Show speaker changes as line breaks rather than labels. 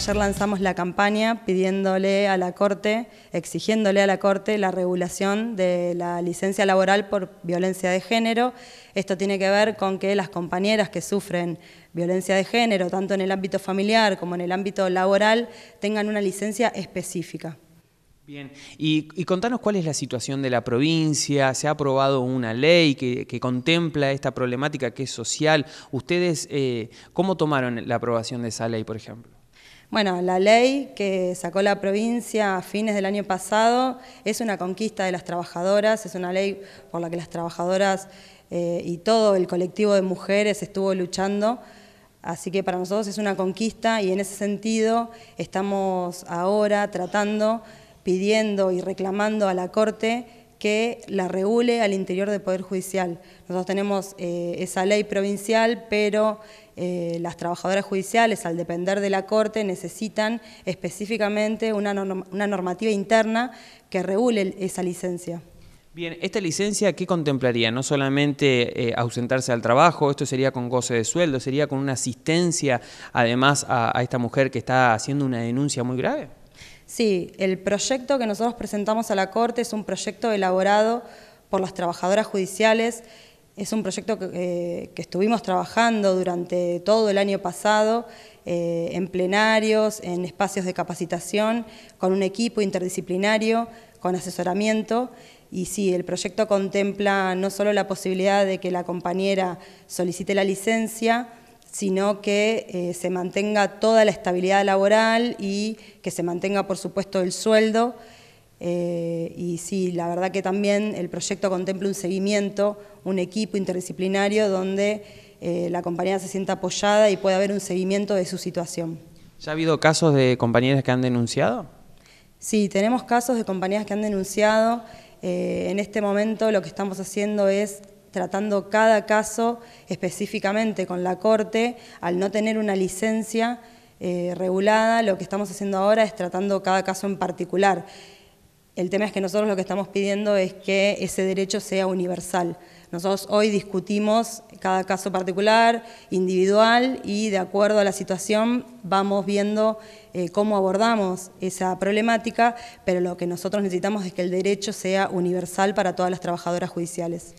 Ayer lanzamos la campaña pidiéndole a la Corte, exigiéndole a la Corte la regulación de la licencia laboral por violencia de género. Esto tiene que ver con que las compañeras que sufren violencia de género, tanto en el ámbito familiar como en el ámbito laboral, tengan una licencia específica. Bien,
y, contanos cuál es la situación de la provincia, se ha aprobado una ley que, contempla esta problemática que es social. ¿Ustedes eh, cómo tomaron la aprobación de esa ley, por ejemplo?
Bueno, la ley que sacó la provincia a fines del año pasado es una conquista de las trabajadoras, es una ley por la que las trabajadoras eh, y todo el colectivo de mujeres estuvo luchando. Así que para nosotros es una conquista y en ese sentido estamos ahora tratando, pidiendo y reclamando a la Corte que la regule al interior del Poder Judicial. Nosotros tenemos eh, esa ley provincial, pero eh, las trabajadoras judiciales, al depender de la Corte, necesitan específicamente una, una normativa interna que regule esa licencia.
Bien, ¿esta licencia qué contemplaría? No solamente eh, ausentarse al trabajo, esto sería con goce de sueldo, sería con una asistencia además a esta mujer que está haciendo una denuncia muy grave.
Sí, el proyecto que nosotros presentamos a la Corte es un proyecto elaborado por las trabajadoras judiciales, es un proyecto que, eh, estuvimos trabajando durante todo el año pasado eh, en plenarios, en espacios de capacitación, con un equipo interdisciplinario, con asesoramiento. Y sí, el proyecto contempla no solo la posibilidad de que la compañera solicite la licencia, sino que eh, se mantenga toda la estabilidad laboral y que se mantenga, por supuesto, el sueldo. Eh, y sí, la verdad que también el proyecto contempla un seguimiento, un equipo interdisciplinario donde eh, la compañía se sienta apoyada y pueda haber un seguimiento de su situación.
¿Ya ha habido casos de compañeras que han denunciado?
Sí, tenemos casos de compañeras que han denunciado. en este momento lo que estamos haciendo es tratando cada caso específicamente con la Corte, al no tener una licencia eh, regulada, lo que estamos haciendo ahora es tratando cada caso en particular. El tema es que nosotros lo que estamos pidiendo es que ese derecho sea universal. Nosotros hoy discutimos cada caso particular, individual, y de acuerdo a la situación vamos viendo eh, cómo abordamos esa problemática, pero lo que nosotros necesitamos es que el derecho sea universal para todas las trabajadoras judiciales.